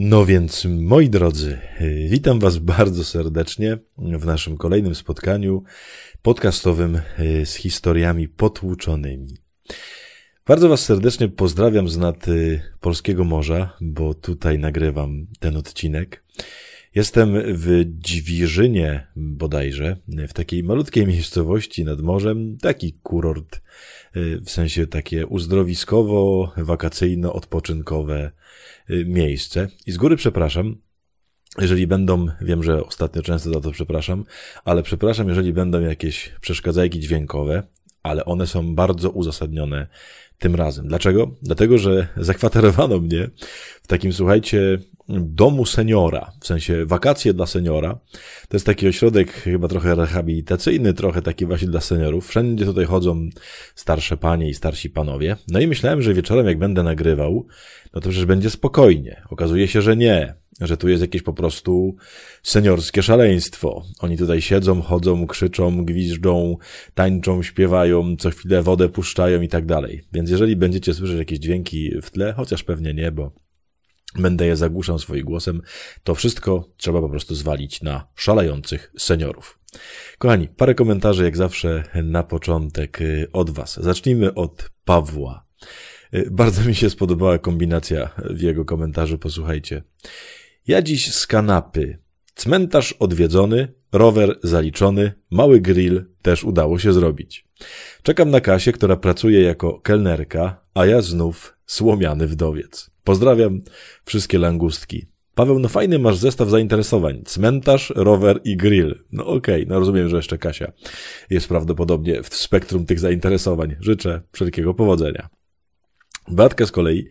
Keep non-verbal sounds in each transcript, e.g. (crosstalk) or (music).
No więc, moi drodzy, y, witam Was bardzo serdecznie w naszym kolejnym spotkaniu podcastowym y, z historiami potłuczonymi. Bardzo Was serdecznie pozdrawiam z nad y, Polskiego Morza, bo tutaj nagrywam ten odcinek. Jestem w Dźwirzynie bodajże, w takiej malutkiej miejscowości nad morzem, taki kurort, y, w sensie takie uzdrowiskowo, wakacyjno-odpoczynkowe y, miejsce. I z góry przepraszam, jeżeli będą, wiem, że ostatnio często za to przepraszam, ale przepraszam, jeżeli będą jakieś przeszkadzajki dźwiękowe, ale one są bardzo uzasadnione tym razem. Dlaczego? Dlatego, że zakwaterowano mnie w takim, słuchajcie, domu seniora, w sensie wakacje dla seniora. To jest taki ośrodek chyba trochę rehabilitacyjny, trochę taki właśnie dla seniorów. Wszędzie tutaj chodzą starsze panie i starsi panowie. No i myślałem, że wieczorem jak będę nagrywał, no to przecież będzie spokojnie. Okazuje się, że nie że tu jest jakieś po prostu seniorskie szaleństwo. Oni tutaj siedzą, chodzą, krzyczą, gwizdżą, tańczą, śpiewają, co chwilę wodę puszczają i tak dalej. Więc jeżeli będziecie słyszeć jakieś dźwięki w tle, chociaż pewnie nie, bo będę je zagłuszał swoim głosem, to wszystko trzeba po prostu zwalić na szalejących seniorów. Kochani, parę komentarzy jak zawsze na początek y, od Was. Zacznijmy od Pawła. Y, bardzo mi się spodobała kombinacja w jego komentarzu, posłuchajcie. Ja dziś z kanapy. Cmentarz odwiedzony, rower zaliczony, mały grill też udało się zrobić. Czekam na Kasię, która pracuje jako kelnerka, a ja znów słomiany wdowiec. Pozdrawiam wszystkie langustki. Paweł, no fajny masz zestaw zainteresowań. Cmentarz, rower i grill. No okej, okay, no rozumiem, że jeszcze Kasia jest prawdopodobnie w spektrum tych zainteresowań. Życzę wszelkiego powodzenia. Beatka z kolei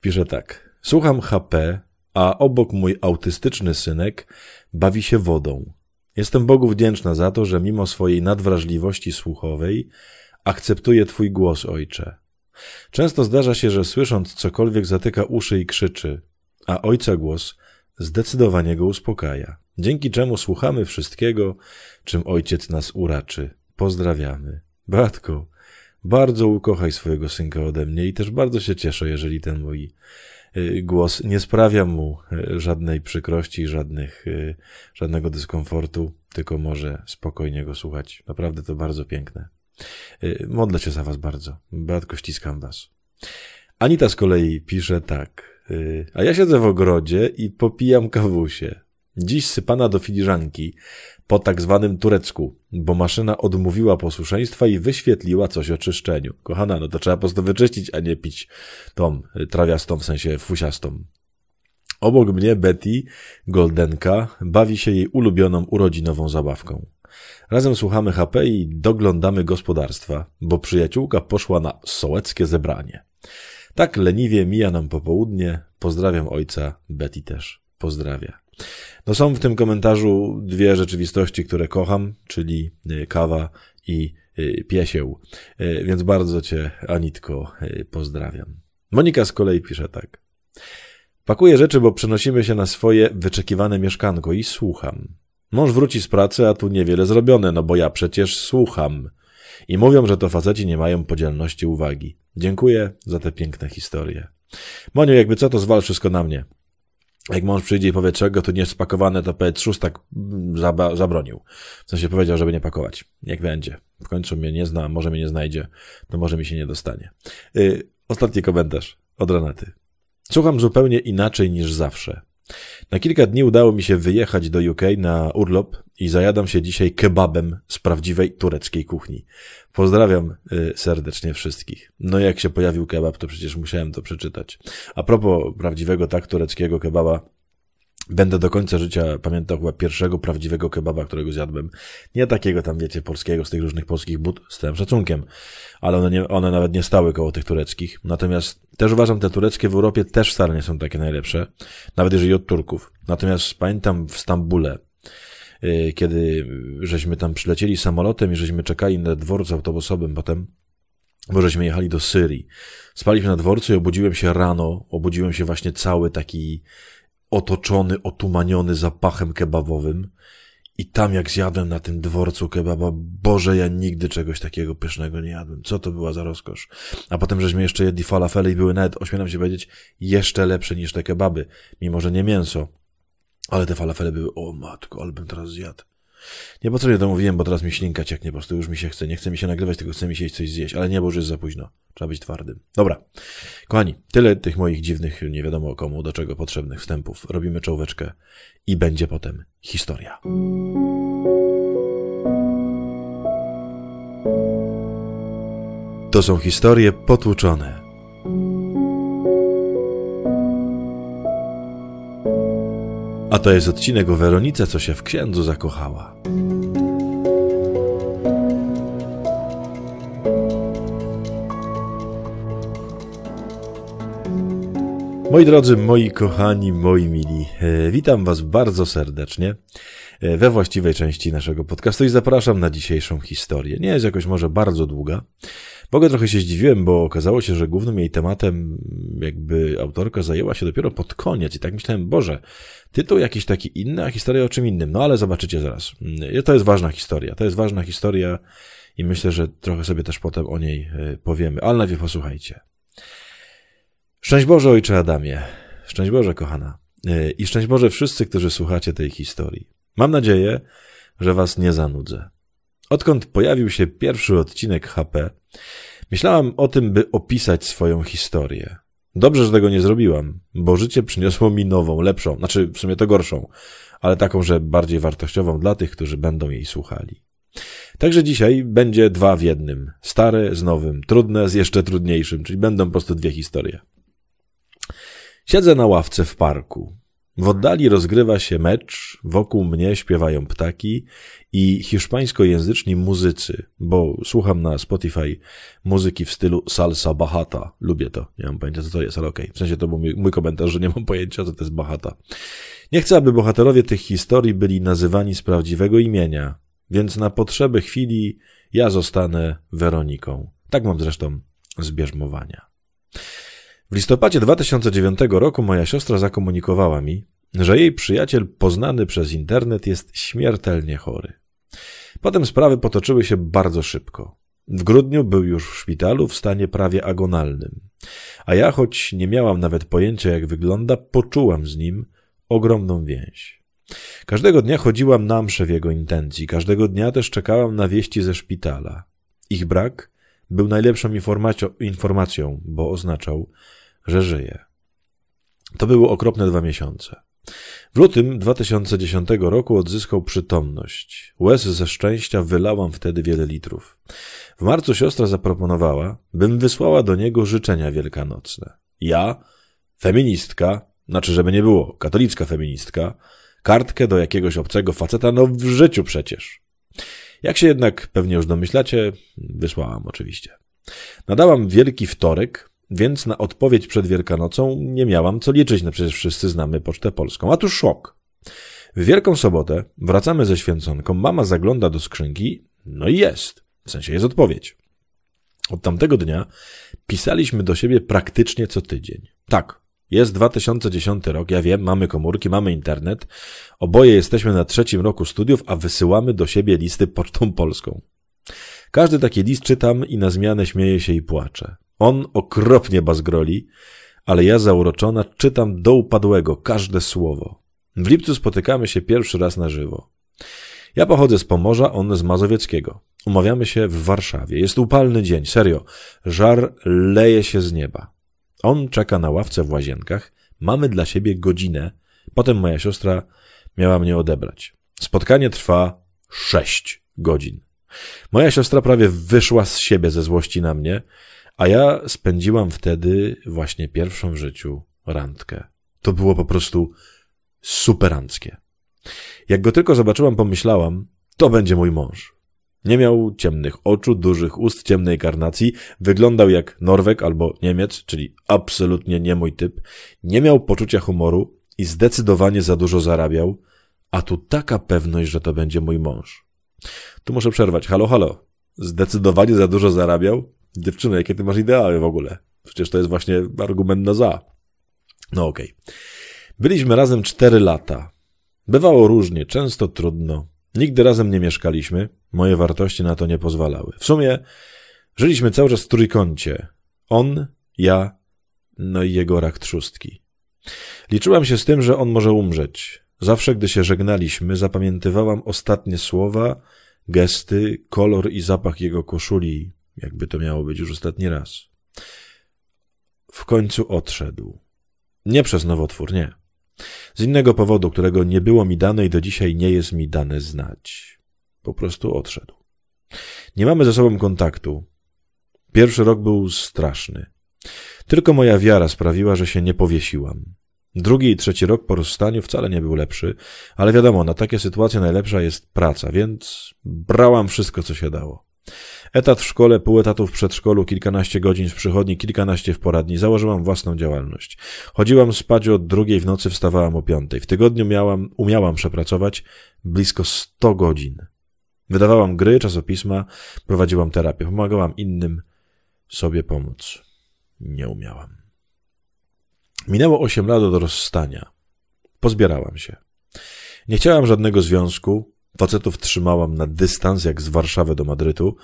pisze tak. Słucham HP a obok mój autystyczny synek bawi się wodą. Jestem Bogu wdzięczna za to, że mimo swojej nadwrażliwości słuchowej akceptuje Twój głos, Ojcze. Często zdarza się, że słysząc cokolwiek zatyka uszy i krzyczy, a Ojca głos zdecydowanie go uspokaja, dzięki czemu słuchamy wszystkiego, czym Ojciec nas uraczy. Pozdrawiamy. Batko, bardzo ukochaj swojego synka ode mnie i też bardzo się cieszę, jeżeli ten mój Y, głos nie sprawia mu y, żadnej przykrości, żadnych, y, żadnego dyskomfortu, tylko może spokojnie go słuchać. Naprawdę to bardzo piękne. Modlę się za was bardzo. Beatko, ściskam was. Anita z kolei pisze tak. A ja siedzę w ogrodzie i popijam kawusie dziś sypana do filiżanki po tak zwanym turecku, bo maszyna odmówiła posłuszeństwa i wyświetliła coś o czyszczeniu. Kochana, no to trzeba po prostu wyczyścić, a nie pić tą y, trawiastą, w sensie fusiastą. Obok mnie Betty, goldenka, bawi się jej ulubioną urodzinową zabawką. Razem słuchamy HP i doglądamy gospodarstwa, bo przyjaciółka poszła na sołeckie zebranie. Tak leniwie mija nam popołudnie. Pozdrawiam ojca, Betty też pozdrawia. No są w tym komentarzu dwie rzeczywistości, które kocham, czyli y, kawa i y, piesieł. Y, więc bardzo cię, Anitko, pozdrawiam. Monika z kolei pisze tak. Pakuję rzeczy, bo przenosimy się na swoje wyczekiwane mieszkanko i słucham. Mąż wróci z pracy, a tu niewiele zrobione, no bo ja przecież słucham. I mówią, że to faceci nie mają podzielności uwagi. Dziękuję za te piękne historie. Moniu, jakby co, to zwal wszystko na mnie jak mąż przyjdzie i powie czego, to nie jest spakowane, to P3 tak mm, zabronił. W sensie powiedział, żeby nie pakować. Jak będzie. W końcu mnie nie zna, może mnie nie znajdzie, to może mi się nie dostanie. Yy, ostatni komentarz od Renaty. Słucham zupełnie inaczej niż zawsze. Na kilka dni udało mi się wyjechać do UK na urlop i zajadam się dzisiaj kebabem z prawdziwej tureckiej kuchni. Pozdrawiam y, serdecznie wszystkich. No jak się pojawił kebab, to przecież musiałem to przeczytać. A propos prawdziwego tak tureckiego kebaba, Będę do końca życia pamiętał chyba pierwszego prawdziwego kebaba, którego zjadłem. Nie takiego tam, wiecie, polskiego, z tych różnych polskich but, z tym szacunkiem. Ale one, nie, one nawet nie stały koło tych tureckich. Natomiast też uważam, te tureckie w Europie też wcale nie są takie najlepsze. Nawet jeżeli od Turków. Natomiast pamiętam w Stambule Y, kiedy żeśmy tam przylecieli samolotem i żeśmy czekali na dworcu autobusowym potem, bo żeśmy jechali do Syrii. Spaliśmy na dworcu i obudziłem się rano, obudziłem się właśnie cały taki otoczony, otumaniony zapachem kebabowym. I tam jak zjadłem na tym dworcu kebaba, Boże, ja nigdy czegoś takiego pysznego nie jadłem. Co to była za rozkosz? A potem żeśmy jeszcze jedli falafele i były nawet, ośmielam się powiedzieć, jeszcze lepsze niż te kebaby, mimo że nie mięso. Ale te falafele były, o matko, ale bym teraz zjadł. Nie co to mówiłem, bo teraz mi ślinka cieknie, po prostu już mi się chce. Nie chce mi się nagrywać, tylko chce mi się coś zjeść, ale nie, bo już jest za późno. Trzeba być twardym. Dobra. Kochani, tyle tych moich dziwnych, nie wiadomo komu, do czego potrzebnych wstępów. Robimy czołóweczkę i będzie potem historia. To są historie potłuczone. A to jest odcinek o Weronice, co się w księdzu zakochała. Moi drodzy, moi kochani, moi mili, e, witam Was bardzo serdecznie e, we właściwej części naszego podcastu i zapraszam na dzisiejszą historię. Nie jest jakoś może bardzo długa, w ogóle trochę się zdziwiłem, bo okazało się, że głównym jej tematem jakby autorka zajęła się dopiero pod koniec i tak myślałem, Boże, tytuł jakiś taki inny, a historia o czym innym. No ale zobaczycie zaraz. Mm, to jest ważna historia, to jest ważna historia i myślę, że trochę sobie też potem o niej e, powiemy, ale najpierw posłuchajcie. Szczęść Boże, ojcze Adamie. Szczęść Boże, kochana. E, I szczęść Boże wszyscy, którzy słuchacie tej historii. Mam nadzieję, że was nie zanudzę. Odkąd pojawił się pierwszy odcinek HP, myślałam o tym, by opisać swoją historię. Dobrze, że tego nie zrobiłam, bo życie przyniosło mi nową, lepszą, znaczy w sumie to gorszą, ale taką, że bardziej wartościową dla tych, którzy będą jej słuchali. Także dzisiaj będzie dwa w jednym. Stare z nowym, trudne z jeszcze trudniejszym, czyli będą po prostu dwie historie. Siedzę na ławce w parku. W oddali rozgrywa się mecz, wokół mnie śpiewają ptaki i hiszpańskojęzyczni muzycy, bo słucham na Spotify muzyki w stylu salsa bahata. Lubię to, nie mam pojęcia co to jest, ale okej. Okay. W sensie to był mój komentarz, że nie mam pojęcia co to jest bahata. Nie chcę, aby bohaterowie tych historii byli nazywani z prawdziwego imienia, więc na potrzeby chwili ja zostanę Weroniką. Tak mam zresztą zbierzmowania. W listopadzie 2009 roku moja siostra zakomunikowała mi, że jej przyjaciel poznany przez internet jest śmiertelnie chory. Potem sprawy potoczyły się bardzo szybko. W grudniu był już w szpitalu w stanie prawie agonalnym, a ja, choć nie miałam nawet pojęcia jak wygląda, poczułam z nim ogromną więź. Każdego dnia chodziłam na msze w jego intencji, każdego dnia też czekałam na wieści ze szpitala. Ich brak był najlepszą informacją, bo oznaczał, że żyje. To były okropne dwa miesiące. W lutym 2010 roku odzyskał przytomność. Łez ze szczęścia wylałam wtedy wiele litrów. W marcu siostra zaproponowała, bym wysłała do niego życzenia wielkanocne. Ja, feministka, znaczy żeby nie było, katolicka feministka, kartkę do jakiegoś obcego faceta, no w życiu przecież. Jak się jednak pewnie już domyślacie, wysłałam oczywiście. Nadałam Wielki Wtorek, więc na odpowiedź przed Wielkanocą nie miałam co liczyć, no przecież wszyscy znamy Pocztę Polską. A tu szok. W Wielką Sobotę wracamy ze święconką, mama zagląda do skrzynki, no i jest. W sensie jest odpowiedź. Od tamtego dnia pisaliśmy do siebie praktycznie co tydzień. Tak, jest 2010 rok, ja wiem, mamy komórki, mamy internet, oboje jesteśmy na trzecim roku studiów, a wysyłamy do siebie listy pocztą polską. Każdy taki list czytam i na zmianę śmieję się i płaczę. On okropnie bazgroli, ale ja zauroczona czytam do upadłego każde słowo. W lipcu spotykamy się pierwszy raz na żywo. Ja pochodzę z Pomorza, on z Mazowieckiego. Umawiamy się w Warszawie. Jest upalny dzień, serio. Żar leje się z nieba. On czeka na ławce w łazienkach. Mamy dla siebie godzinę. Potem moja siostra miała mnie odebrać. Spotkanie trwa sześć godzin. Moja siostra prawie wyszła z siebie ze złości na mnie. A ja spędziłam wtedy właśnie pierwszą w życiu randkę. To było po prostu superanckie. Jak go tylko zobaczyłam, pomyślałam, to będzie mój mąż. Nie miał ciemnych oczu, dużych ust, ciemnej karnacji, wyglądał jak Norweg albo Niemiec, czyli absolutnie nie mój typ, nie miał poczucia humoru i zdecydowanie za dużo zarabiał, a tu taka pewność, że to będzie mój mąż. Tu muszę przerwać. Halo, halo. Zdecydowanie za dużo zarabiał? Dziewczyny, jakie ty masz ideały w ogóle? Przecież to jest właśnie argument na za. No okej. Okay. Byliśmy razem 4 lata. Bywało różnie, często trudno. Nigdy razem nie mieszkaliśmy. Moje wartości na to nie pozwalały. W sumie żyliśmy cały czas w trójkącie. On, ja, no i jego rak trzustki. Liczyłam się z tym, że on może umrzeć. Zawsze, gdy się żegnaliśmy, zapamiętywałam ostatnie słowa, gesty, kolor i zapach jego koszuli, jakby to miało być już ostatni raz. W końcu odszedł. Nie przez nowotwór, nie. Z innego powodu, którego nie było mi dane i do dzisiaj nie jest mi dane znać. Po prostu odszedł. Nie mamy ze sobą kontaktu. Pierwszy rok był straszny. Tylko moja wiara sprawiła, że się nie powiesiłam. Drugi i trzeci rok po rozstaniu wcale nie był lepszy, ale wiadomo, na takie sytuacje najlepsza jest praca, więc brałam wszystko, co się dało. Etat w szkole, pół etatu w przedszkolu, kilkanaście godzin w przychodni, kilkanaście w poradni. Założyłam własną działalność. Chodziłam spać od drugiej w nocy, wstawałam o piątej. W tygodniu miałam, umiałam przepracować blisko 100 godzin. Wydawałam gry, czasopisma, prowadziłam terapię, pomagałam innym sobie pomóc. Nie umiałam. Minęło 8 lat do rozstania. Pozbierałam się. Nie chciałam żadnego związku, Facetów trzymałam na dystans, jak z Warszawy do Madrytu.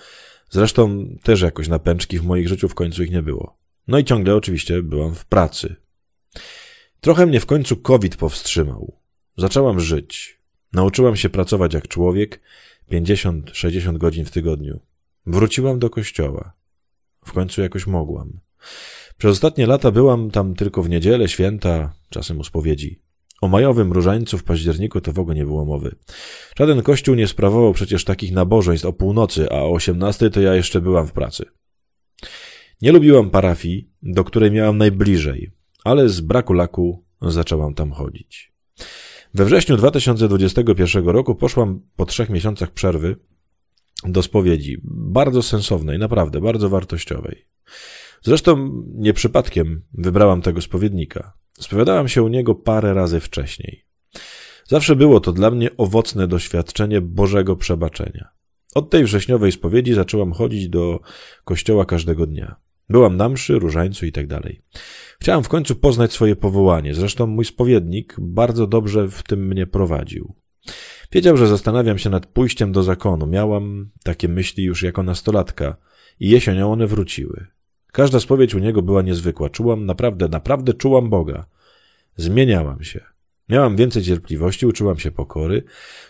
Zresztą też jakoś napęczki w moich życiu w końcu ich nie było. No i ciągle oczywiście byłam w pracy. Trochę mnie w końcu COVID powstrzymał. Zaczęłam żyć. Nauczyłam się pracować jak człowiek, 50-60 godzin w tygodniu. Wróciłam do kościoła. W końcu jakoś mogłam. Przez ostatnie lata byłam tam tylko w niedzielę, święta, czasem u spowiedzi. O majowym różańcu w październiku to w ogóle nie było mowy. Żaden kościół nie sprawował przecież takich nabożeństw o północy, a o 18 to ja jeszcze byłam w pracy. Nie lubiłam parafii, do której miałam najbliżej, ale z braku laku zaczęłam tam chodzić. We wrześniu 2021 roku poszłam po trzech miesiącach przerwy do spowiedzi, bardzo sensownej, naprawdę bardzo wartościowej. Zresztą nie przypadkiem wybrałam tego spowiednika. Spowiadałam się u niego parę razy wcześniej. Zawsze było to dla mnie owocne doświadczenie Bożego przebaczenia. Od tej wrześniowej spowiedzi zaczęłam chodzić do kościoła każdego dnia. Byłam na mszy, różańcu i tak dalej. Chciałam w końcu poznać swoje powołanie, zresztą mój spowiednik bardzo dobrze w tym mnie prowadził. Wiedział, że zastanawiam się nad pójściem do zakonu. Miałam takie myśli już jako nastolatka i jesienią one wróciły. Każda spowiedź u niego była niezwykła. Czułam naprawdę, naprawdę czułam Boga. Zmieniałam się. Miałam więcej cierpliwości, uczyłam się pokory,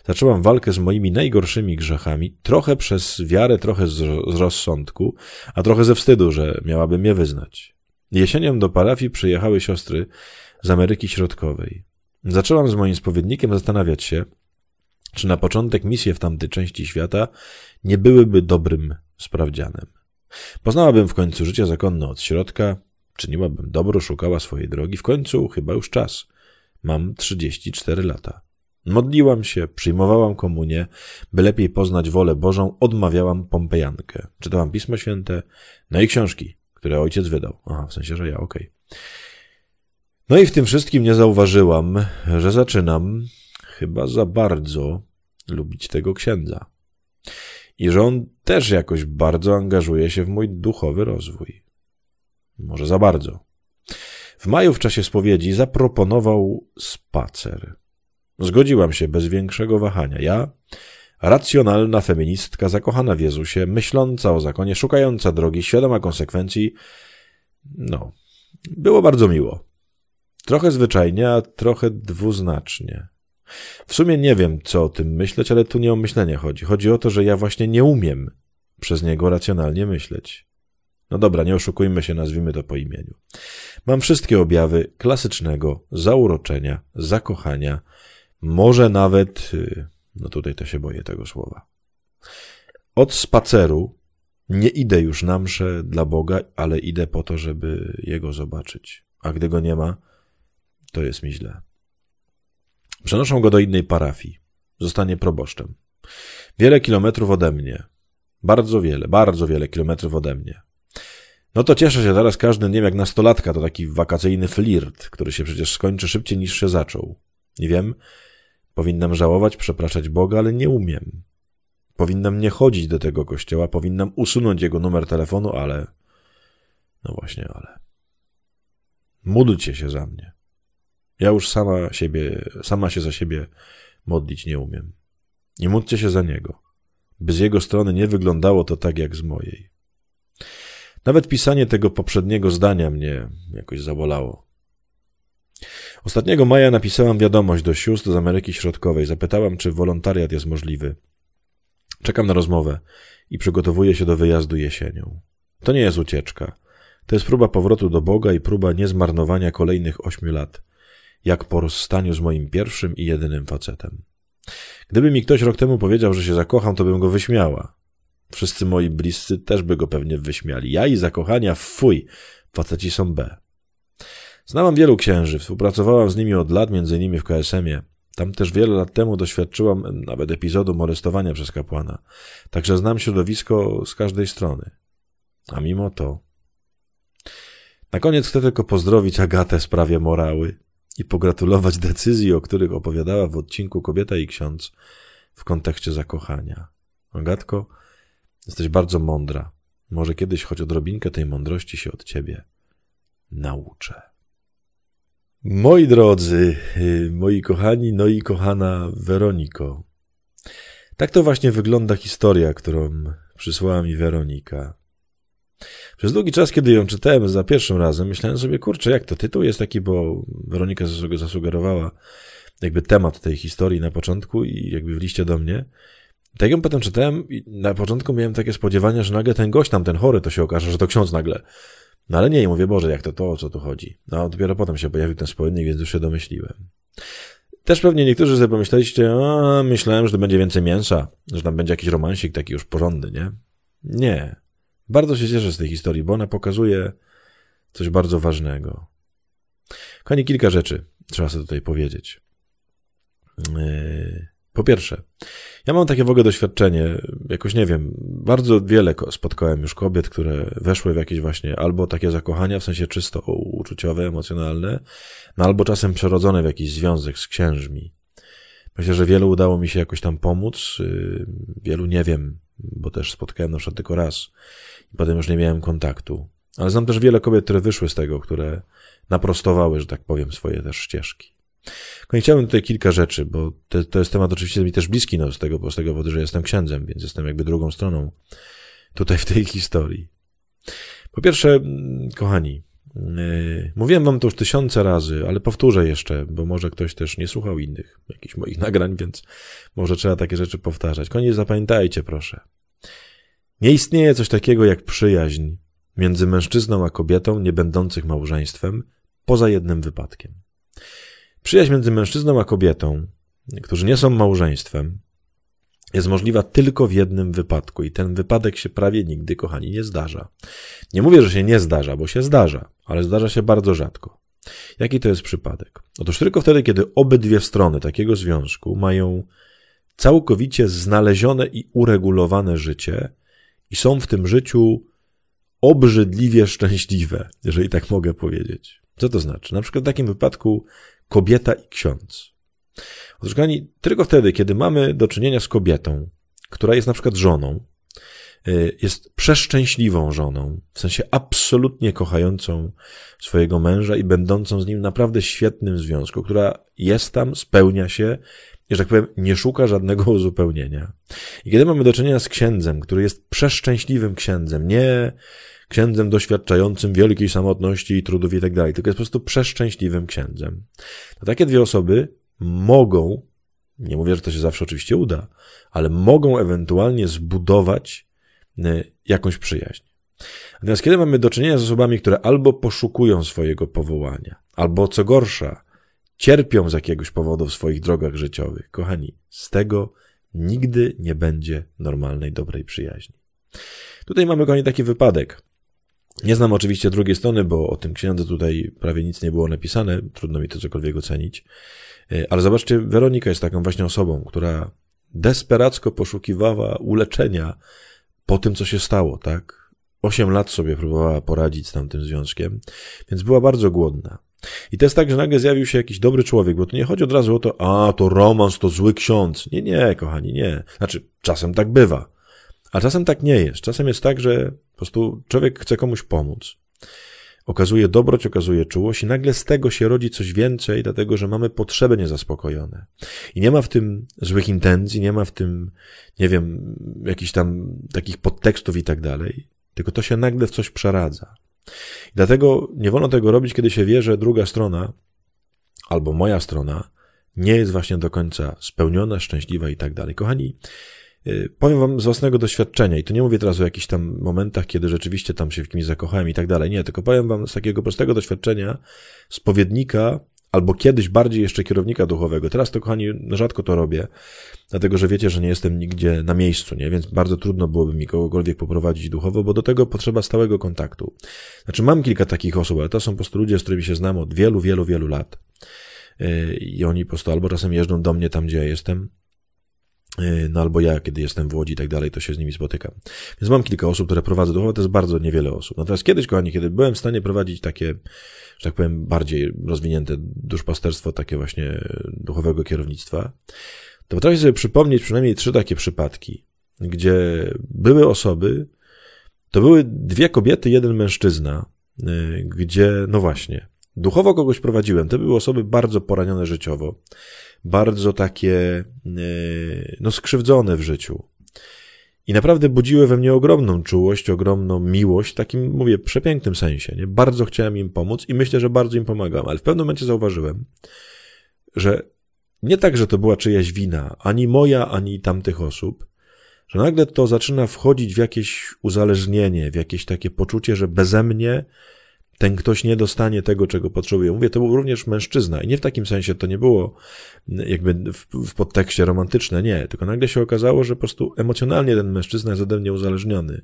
zaczęłam walkę z moimi najgorszymi grzechami, trochę przez wiarę, trochę z, rozsądku, a trochę ze wstydu, że miałabym je wyznać. Jesienią do parafii przyjechały siostry z Ameryki Środkowej. Zaczęłam z moim spowiednikiem zastanawiać się, czy na początek misje w tamtej części świata nie byłyby dobrym sprawdzianem. Poznałabym w końcu życie zakonne od środka, czyniłabym dobro, szukała swojej drogi. W końcu chyba już czas. Mam 34 lata. Modliłam się, przyjmowałam komunię, by lepiej poznać wolę Bożą, odmawiałam Pompejankę. Czytałam Pismo Święte, no i książki, które ojciec wydał. Aha, w sensie, że ja, okej. Okay. No i w tym wszystkim nie zauważyłam, że zaczynam chyba za bardzo lubić tego księdza i że on też jakoś bardzo angażuje się w mój duchowy rozwój. Może za bardzo. W maju w czasie spowiedzi zaproponował spacer. Zgodziłam się bez większego wahania. Ja, racjonalna feministka, zakochana w Jezusie, myśląca o zakonie, szukająca drogi, świadoma konsekwencji. No, było bardzo miło. Trochę zwyczajnie, a trochę dwuznacznie. W sumie nie wiem, co o tym myśleć, ale tu nie o myślenie chodzi. Chodzi o to, że ja właśnie nie umiem przez niego racjonalnie myśleć. No dobra, nie oszukujmy się, nazwijmy to po imieniu. Mam wszystkie objawy klasycznego zauroczenia, zakochania, może nawet, y, no tutaj to się boję tego słowa. Od spaceru nie idę już na mszę dla Boga, ale idę po to, żeby Jego zobaczyć. A gdy Go nie ma, to jest mi źle. Przenoszą go do innej parafii. Zostanie proboszczem. Wiele kilometrów ode mnie. Bardzo wiele, bardzo wiele kilometrów ode mnie. No to cieszę się teraz każdy, nie wiem, jak nastolatka, to taki wakacyjny flirt, który się przecież skończy szybciej niż się zaczął. Nie wiem, powinnam żałować, przepraszać Boga, ale nie umiem. Powinnam nie chodzić do tego kościoła, powinnam usunąć jego numer telefonu, ale. No właśnie, ale. Módlcie się za mnie. Ja już sama siebie, sama się za siebie modlić nie umiem. Nie módlcie się za niego, by z jego strony nie wyglądało to tak jak z mojej. Nawet pisanie tego poprzedniego zdania mnie jakoś zabolało. Ostatniego maja napisałam wiadomość do sióstr z Ameryki Środkowej. Zapytałam, czy wolontariat jest możliwy. Czekam na rozmowę i przygotowuję się do wyjazdu jesienią. To nie jest ucieczka. To jest próba powrotu do Boga i próba niezmarnowania kolejnych ośmiu lat – jak po rozstaniu z moim pierwszym i jedynym facetem. Gdyby mi ktoś rok temu powiedział, że się zakocham, to bym go wyśmiała. Wszyscy moi bliscy też by go pewnie wyśmiali. Ja i zakochania, fuj, faceci są B. Znałam wielu księży, współpracowałam z nimi od lat, między innymi w KSM-ie. Tam też wiele lat temu doświadczyłam nawet epizodu molestowania przez kapłana. Także znam środowisko z każdej strony. A mimo to... Na koniec chcę tylko pozdrowić Agatę w sprawie morały i pogratulować decyzji, o których opowiadała w odcinku Kobieta i Ksiądz w kontekście zakochania. Agatko, jesteś bardzo mądra. Może kiedyś choć odrobinkę tej mądrości się od ciebie nauczę. Moi drodzy, y, moi kochani, no i kochana Weroniko. Tak to właśnie wygląda historia, którą przysłała mi Weronika. Przez długi czas, kiedy ją czytałem za pierwszym razem, myślałem sobie, kurczę, jak to tytuł jest taki, bo Weronika zasugerowała jakby temat tej historii na początku i jakby w liście do mnie. Tak ją potem czytałem i na początku miałem takie spodziewania, że nagle ten gość tam, ten chory, to się okaże, że to ksiądz nagle. No ale nie, i mówię, Boże, jak to to, o co tu chodzi? No dopiero potem się pojawił ten spowiednik, więc już się domyśliłem. Też pewnie niektórzy sobie pomyśleliście, a myślałem, że to będzie więcej mięsa, że tam będzie jakiś romansik taki już porządny, nie? Nie. Bardzo się cieszę z tej historii, bo ona pokazuje coś bardzo ważnego. Kochani, kilka rzeczy trzeba sobie tutaj powiedzieć. Yy, po pierwsze, ja mam takie w ogóle doświadczenie, jakoś nie wiem, bardzo wiele spotkałem już kobiet, które weszły w jakieś właśnie albo takie zakochania, w sensie czysto uczuciowe, emocjonalne, no albo czasem przerodzone w jakiś związek z księżmi. Myślę, że wielu udało mi się jakoś tam pomóc, yy, wielu, nie wiem, bo też spotkałem na przykład tylko raz i potem już nie miałem kontaktu. Ale znam też wiele kobiet, które wyszły z tego, które naprostowały, że tak powiem, swoje też ścieżki. No chciałbym tutaj kilka rzeczy, bo te, to jest temat oczywiście mi też bliski, no z tego, bo z tego powodu, że jestem księdzem, więc jestem jakby drugą stroną tutaj w tej historii. Po pierwsze, mm, kochani, Yy, mówiłem wam to już tysiące razy, ale powtórzę jeszcze, bo może ktoś też nie słuchał innych jakichś moich (laughs) nagrań, więc może trzeba takie rzeczy powtarzać. Koniec zapamiętajcie, proszę. Nie istnieje coś takiego jak przyjaźń między mężczyzną a kobietą nie będących małżeństwem, poza jednym wypadkiem. Przyjaźń między mężczyzną a kobietą, którzy nie są małżeństwem, jest możliwa tylko w jednym wypadku i ten wypadek się prawie nigdy, kochani, nie zdarza. Nie mówię, że się nie zdarza, bo się zdarza, ale zdarza się bardzo rzadko. Jaki to jest przypadek? Otóż tylko wtedy, kiedy obydwie strony takiego związku mają całkowicie znalezione i uregulowane życie i są w tym życiu obrzydliwie szczęśliwe, jeżeli tak mogę powiedzieć. Co to znaczy? Na przykład w takim wypadku kobieta i ksiądz. Otóż, kochani, tylko wtedy, kiedy mamy do czynienia z kobietą, która jest na przykład żoną, y, jest przeszczęśliwą żoną, w sensie absolutnie kochającą swojego męża i będącą z nim naprawdę świetnym związku, która jest tam, spełnia się i, że tak powiem, nie szuka żadnego (laughs) uzupełnienia. I kiedy mamy do czynienia z księdzem, który jest przeszczęśliwym księdzem, nie księdzem doświadczającym wielkiej samotności i trudów i tak dalej, tylko jest po prostu przeszczęśliwym księdzem, to takie dwie osoby mogą, nie mówię, że to się zawsze oczywiście uda, ale mogą ewentualnie zbudować e, jakąś przyjaźń. Natomiast kiedy mamy do czynienia z osobami, które albo poszukują swojego powołania, albo co gorsza, cierpią z jakiegoś powodu w swoich drogach życiowych, kochani, z tego nigdy nie będzie normalnej, dobrej przyjaźni. Tutaj mamy, kochani, taki wypadek. Nie znam oczywiście drugiej strony, bo o tym księdze tutaj prawie nic nie było napisane, trudno mi to cokolwiek ocenić. E, ale zobaczcie, Weronika jest taką właśnie osobą, która desperacko poszukiwała uleczenia po tym, co się stało, tak? Osiem lat sobie próbowała poradzić z tamtym związkiem, więc była bardzo głodna. I to jest tak, że nagle zjawił się jakiś dobry człowiek, bo tu nie chodzi od razu o to, a to romans, to zły ksiądz. Nie, nie, kochani, nie. Znaczy, czasem tak bywa. A czasem tak nie jest. Czasem jest tak, że po prostu człowiek chce komuś pomóc. Okazuje dobroć, okazuje czułość i nagle z tego się rodzi coś więcej, dlatego że mamy potrzeby niezaspokojone. I nie ma w tym złych intencji, nie ma w tym, nie wiem, jakichś tam takich podtekstów i tak dalej, tylko to się nagle w coś przeradza. I dlatego nie wolno tego robić, kiedy się wie, że druga strona albo moja strona nie jest właśnie do końca spełniona, szczęśliwa i tak dalej. Kochani, Y, powiem wam z własnego doświadczenia i to nie mówię teraz o jakichś tam momentach, kiedy rzeczywiście tam się w kimś zakochałem i tak dalej. Nie, tylko powiem wam z takiego prostego doświadczenia spowiednika albo kiedyś bardziej jeszcze kierownika duchowego. Teraz to, kochani, rzadko to robię, dlatego że wiecie, że nie jestem nigdzie na miejscu, nie? więc bardzo trudno byłoby mi kogokolwiek poprowadzić duchowo, bo do tego potrzeba stałego kontaktu. Znaczy, mam kilka takich osób, ale to są po prostu ludzie, z którymi się znam od wielu, wielu, wielu lat. Y, I oni po prostu albo czasem jeżdżą do mnie tam, gdzie ja jestem, Y, no albo ja, kiedy jestem w Łodzi i tak dalej, to się z nimi spotykam. Więc mam kilka osób, które prowadzę duchowo, to jest bardzo niewiele osób. Natomiast kiedyś, kochani, kiedy byłem w stanie prowadzić takie, że tak powiem, bardziej rozwinięte duszpasterstwo, takie właśnie e, duchowego kierownictwa, to potrafię sobie przypomnieć przynajmniej trzy takie przypadki, gdzie były osoby, to były dwie kobiety, jeden mężczyzna, y, gdzie, no właśnie, duchowo kogoś prowadziłem. To były osoby bardzo poranione życiowo, bardzo takie, e, no, skrzywdzone w życiu. I naprawdę budziły we mnie ogromną czułość, ogromną miłość, w takim, mówię, przepięknym sensie. Nie? Bardzo chciałem im pomóc i myślę, że bardzo im pomagam, ale w pewnym momencie zauważyłem, że nie tak, że to była czyjaś wina, ani moja, ani tamtych osób, że nagle to zaczyna wchodzić w jakieś uzależnienie, w jakieś takie poczucie, że beze mnie ten ktoś nie dostanie tego, czego potrzebuje. Mówię, to był również mężczyzna i nie w takim sensie to nie było mm, jakby w, w, podtekście romantyczne, nie, tylko nagle się okazało, że po prostu emocjonalnie ten mężczyzna jest ode mnie uzależniony,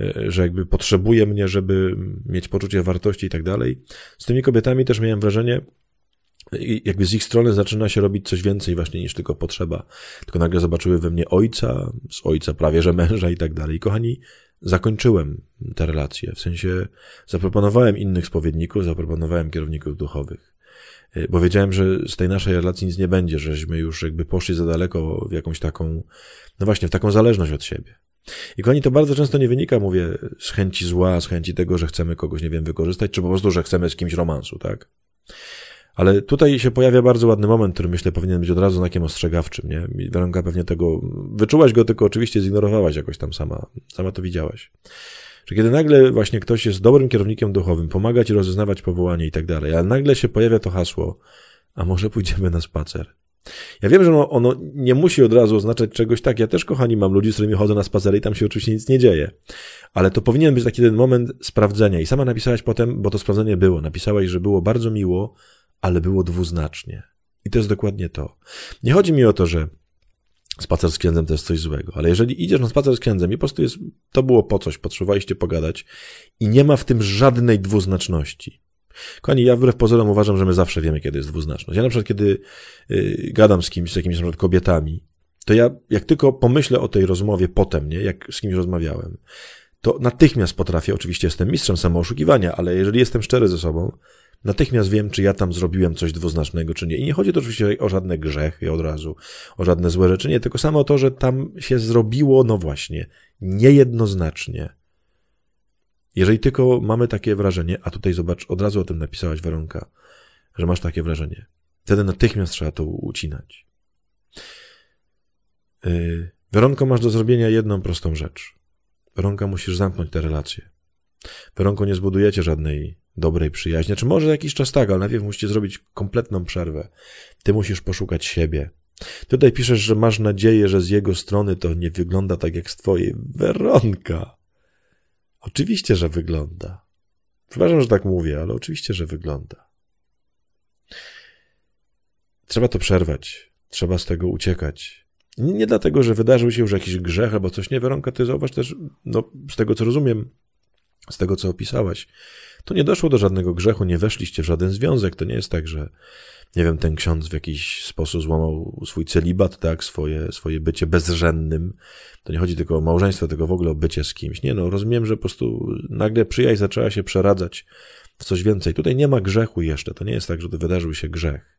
e, że jakby potrzebuje mnie, żeby mieć poczucie wartości i tak dalej. Z tymi kobietami też miałem wrażenie, jakby z ich strony zaczyna się robić coś więcej właśnie niż tylko potrzeba. Tylko nagle zobaczyły we mnie ojca, z ojca prawie że męża i tak dalej. Kochani, zakończyłem te relacje. W sensie zaproponowałem innych spowiedników, zaproponowałem kierowników duchowych. Y, bo wiedziałem, że z tej naszej relacji nic nie będzie, żeśmy już jakby poszli za daleko w jakąś taką, no właśnie, w taką zależność od siebie. I kochani, to bardzo często nie wynika, mówię, z chęci zła, z chęci tego, że chcemy kogoś, nie wiem, wykorzystać, czy po prostu, że chcemy z kimś romansu, tak? Ale tutaj się pojawia bardzo ładny moment, który myślę powinien być od razu znakiem ostrzegawczym, nie? Weronka pewnie tego, wyczułaś go, tylko oczywiście zignorowałaś jakoś tam sama, sama to widziałaś. Że kiedy nagle właśnie ktoś jest dobrym kierownikiem duchowym, pomaga ci rozeznawać powołanie i tak dalej, ale nagle się pojawia to hasło, a może pójdziemy na spacer? Ja wiem, że ono, ono, nie musi od razu oznaczać czegoś tak. Ja też, kochani, mam ludzi, z którymi chodzę na spacery i tam się oczywiście nic nie dzieje. Ale to powinien być taki jeden moment sprawdzenia. I sama napisałaś potem, bo to sprawdzenie było. Napisałaś, że było bardzo miło, ale było dwuznacznie. I to jest dokładnie to. Nie chodzi mi o to, że spacer z księdzem to jest coś złego, ale jeżeli idziesz na spacer z księdzem i po prostu jest, to było po coś, potrzebowaliście pogadać i nie ma w tym żadnej dwuznaczności. Kochani, ja wbrew pozorom uważam, że my zawsze wiemy, kiedy jest dwuznaczność. Ja na przykład, kiedy yy, gadam z kimś, z jakimiś na przykład kobietami, to ja jak tylko pomyślę o tej rozmowie potem, nie, jak z kimś rozmawiałem, to natychmiast potrafię, oczywiście jestem mistrzem samooszukiwania, ale jeżeli jestem szczery ze sobą, Natychmiast wiem, czy ja tam zrobiłem coś dwuznacznego, czy nie. I nie chodzi to oczywiście o żadne grzechy od razu, o żadne złe rzeczy, nie, tylko samo to, że tam się zrobiło, no właśnie, niejednoznacznie. Jeżeli tylko mamy takie wrażenie, a tutaj zobacz, od razu o tym napisałaś Weronka, że masz takie wrażenie, wtedy natychmiast trzeba to ucinać. Yy, Weronko, masz do zrobienia jedną prostą rzecz. Weronka, musisz zamknąć te relacje. Weronko, nie zbudujecie żadnej dobrej przyjaźni. czy znaczy, może jakiś czas tak, ale najpierw musicie zrobić kompletną przerwę. Ty musisz poszukać siebie. Tutaj piszesz, że masz nadzieję, że z jego strony to nie wygląda tak jak z twojej. Weronka! Oczywiście, że wygląda. Przepraszam, że tak mówię, ale oczywiście, że wygląda. Trzeba to przerwać. Trzeba z tego uciekać. Nie dlatego, że wydarzył się już jakiś grzech albo coś. Nie, Weronka, ty zauważ też, no, z tego co rozumiem, z tego, co opisałaś, to nie doszło do żadnego grzechu, nie weszliście w żaden związek. To nie jest tak, że, nie wiem, ten ksiądz w jakiś sposób złamał swój celibat, tak, swoje, swoje bycie bezrzędnym. To nie chodzi tylko o małżeństwo, tylko w ogóle o bycie z kimś. Nie, no, rozumiem, że po prostu nagle przyjaźń zaczęła się przeradzać w coś więcej. Tutaj nie ma grzechu jeszcze. To nie jest tak, że to wydarzył się grzech.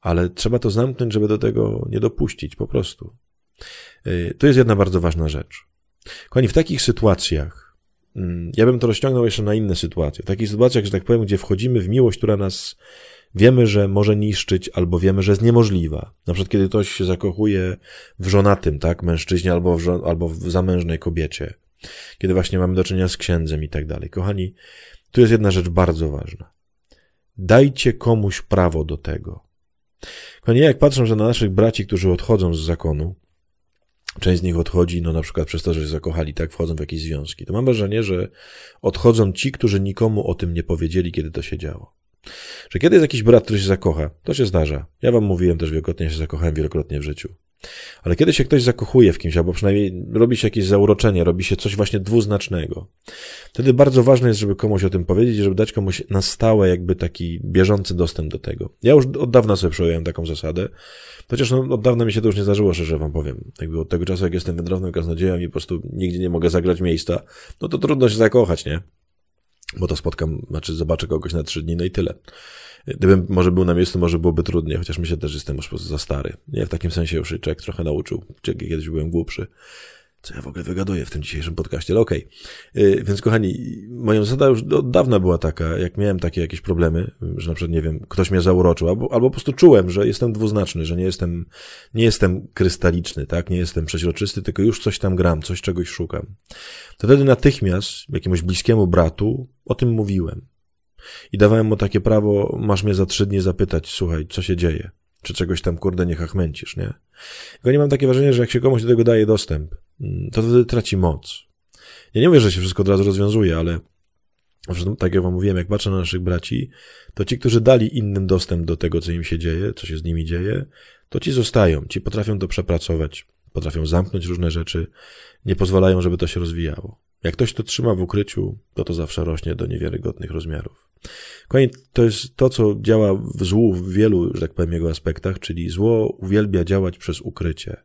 Ale trzeba to zamknąć, żeby do tego nie dopuścić, po prostu. Y, to jest jedna bardzo ważna rzecz. Kochani, w takich sytuacjach Mm, ja bym to rozciągnął jeszcze na inne sytuacje. W takich sytuacjach, że tak powiem, gdzie wchodzimy w miłość, która nas wiemy, że może niszczyć, albo wiemy, że jest niemożliwa. Na przykład, kiedy ktoś się zakochuje w żonatym, tak, mężczyźnie, albo w, żo- albo w zamężnej kobiecie. Kiedy właśnie mamy do czynienia z księdzem i tak dalej. Kochani, tu jest jedna rzecz bardzo ważna. Dajcie komuś prawo do tego. Kochani, ja jak patrzę że na naszych braci, którzy odchodzą z zakonu, część z nich odchodzi, no na przykład przez to, że się zakochali, tak, wchodzą w jakieś związki. To mam wrażenie, że odchodzą ci, którzy nikomu o tym nie powiedzieli, kiedy to się działo. Że kiedy jest jakiś brat, który się zakocha, to się zdarza. Ja wam mówiłem też wielokrotnie, ja się zakochałem wielokrotnie w życiu. Ale kiedy się ktoś zakochuje w kimś, albo przynajmniej robi się jakieś zauroczenie, robi się coś właśnie dwuznacznego, wtedy bardzo ważne jest, żeby komuś o tym powiedzieć, żeby dać komuś na stałe jakby taki bieżący dostęp do tego. Ja już od dawna sobie przejąłem taką zasadę, chociaż no, od dawna mi się to już nie zdarzyło, szczerze wam powiem. Jakby od tego czasu, jak jestem wędrownym kaznodziejem i po prostu nigdzie nie mogę zagrać miejsca, no to trudno się zakochać, nie? Bo to spotkam, znaczy zobaczę kogoś na trzy dni, no i tyle. Gdybym może był na miejscu, może byłoby trudniej, chociaż myślę się też jestem już za stary. Nie, w takim sensie już człowiek trochę nauczył. Kiedyś byłem głupszy. Co ja w ogóle wygaduję w tym dzisiejszym podcaście, ale okej. Okay. Więc kochani, moją zasada już od dawna była taka, jak miałem takie jakieś problemy, że na przykład, nie wiem, ktoś mnie zauroczył, albo, albo po prostu czułem, że jestem dwuznaczny, że nie jestem, nie jestem krystaliczny, tak, nie jestem przeźroczysty, tylko już coś tam gram, coś czegoś szukam. To wtedy natychmiast jakiemuś bliskiemu bratu o tym mówiłem. I dawałem mu takie prawo, masz mnie za trzy dni zapytać, słuchaj, co się dzieje, czy czegoś tam, kurde, nie hachmęcisz, nie? Tylko nie mam takie wrażenie, że jak się komuś do tego daje dostęp, mm, to wtedy traci moc. Ja nie mówię, że się wszystko od razu rozwiązuje, ale no, tak jak wam mówiłem, jak patrzę na naszych braci, to ci, którzy dali innym dostęp do tego, co im się dzieje, co się z nimi dzieje, to ci zostają, ci potrafią to przepracować, potrafią zamknąć różne rzeczy, nie pozwalają, żeby to się rozwijało. Jak ktoś to trzyma w ukryciu, to to zawsze rośnie do niewiarygodnych rozmiarów. Kochani, to jest to, co działa w złu w wielu, że tak powiem, jego aspektach, czyli zło uwielbia działać przez ukrycie.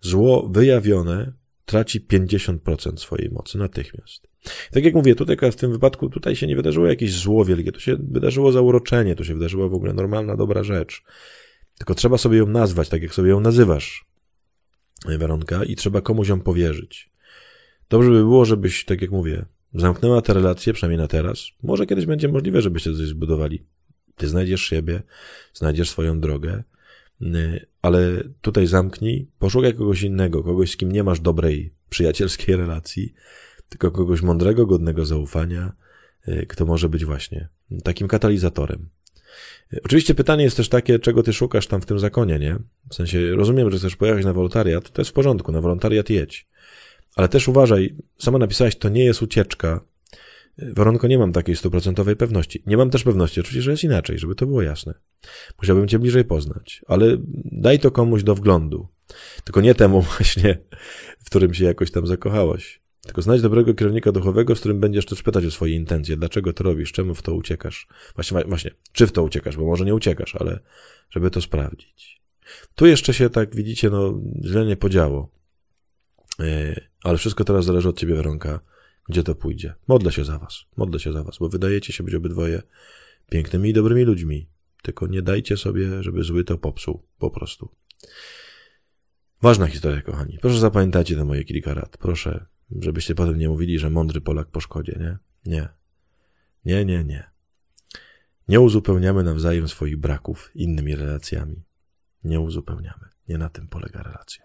Zło wyjawione traci 50% swojej mocy natychmiast. Tak jak mówię, tutaj w tym wypadku tutaj się nie wydarzyło jakieś zło wielkie, to się wydarzyło zauroczenie, to się wydarzyła w ogóle normalna, dobra rzecz. Tylko trzeba sobie ją nazwać, tak jak sobie ją nazywasz, Weronka, i trzeba komuś ją powierzyć. Dobrze by było, żebyś, tak jak mówię, zamknęła te relacje, przynajmniej na teraz. Może kiedyś będzie możliwe, żebyście coś zbudowali. Ty znajdziesz siebie, znajdziesz swoją drogę, ale tutaj zamknij, poszukaj kogoś innego, kogoś, z kim nie masz dobrej, przyjacielskiej relacji, tylko kogoś mądrego, godnego zaufania, y, kto może być właśnie takim katalizatorem. Y, oczywiście pytanie jest też takie, czego ty szukasz tam w tym zakonie, nie? W sensie rozumiem, że chcesz pojechać na wolontariat, to jest w porządku, na wolontariat jedź. Ale też uważaj, sama napisałeś, to nie jest ucieczka. Waronko, nie mam takiej stuprocentowej pewności. Nie mam też pewności, oczywiście, że jest inaczej, żeby to było jasne. Musiałbym cię bliżej poznać, ale daj to komuś do wglądu. Tylko nie temu (laughs) właśnie, w którym się jakoś tam zakochałaś. Tylko znajdź dobrego kierownika duchowego, z którym będziesz też pytać o swoje intencje. Dlaczego to robisz? Czemu w to uciekasz? Właśnie, właśnie, czy w to uciekasz? Bo może nie uciekasz, ale żeby to sprawdzić. Tu jeszcze się tak, widzicie, no źle nie podziało. E, ale wszystko teraz zależy od ciebie, Weronka, gdzie to pójdzie. Modlę się za was, modlę się za was, bo wydajecie się być obydwoje pięknymi i dobrymi ludźmi. Tylko nie dajcie sobie, żeby zły to popsuł, po prostu. Ważna historia, kochani. Proszę zapamiętajcie te moje kilka rad. Proszę, żebyście potem nie mówili, że mądry Polak po szkodzie, nie? Nie. Nie, nie, nie. Nie uzupełniamy nawzajem swoich braków innymi relacjami. Nie uzupełniamy. Nie na tym polega relacja.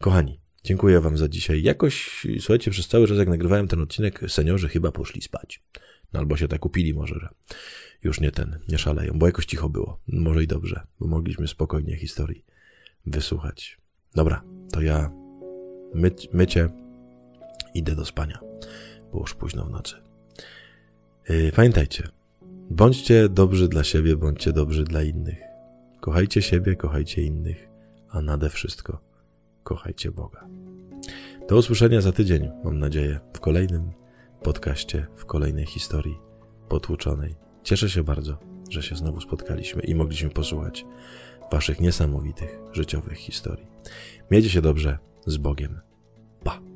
Kochani, Dziękuję Wam za dzisiaj. Jakoś, słuchajcie, przez cały czas, jak nagrywałem ten odcinek, seniorzy chyba poszli spać. No albo się tak upili może, że już nie ten, nie szaleją, bo jakoś cicho było. Może i dobrze, bo mogliśmy spokojnie historii wysłuchać. Dobra, to ja my, mycie idę do spania, bo już późno w nocy. Yy, pamiętajcie, bądźcie dobrzy dla siebie, bądźcie dobrzy dla innych. Kochajcie siebie, kochajcie innych, a nade wszystko kochajcie Boga. Do usłyszenia za tydzień, mam nadzieję, w kolejnym podcaście, w kolejnej historii potłuczonej. Cieszę się bardzo, że się znowu spotkaliśmy i mogliśmy posłuchać Waszych niesamowitych życiowych historii. Miejcie się dobrze z Bogiem. Pa!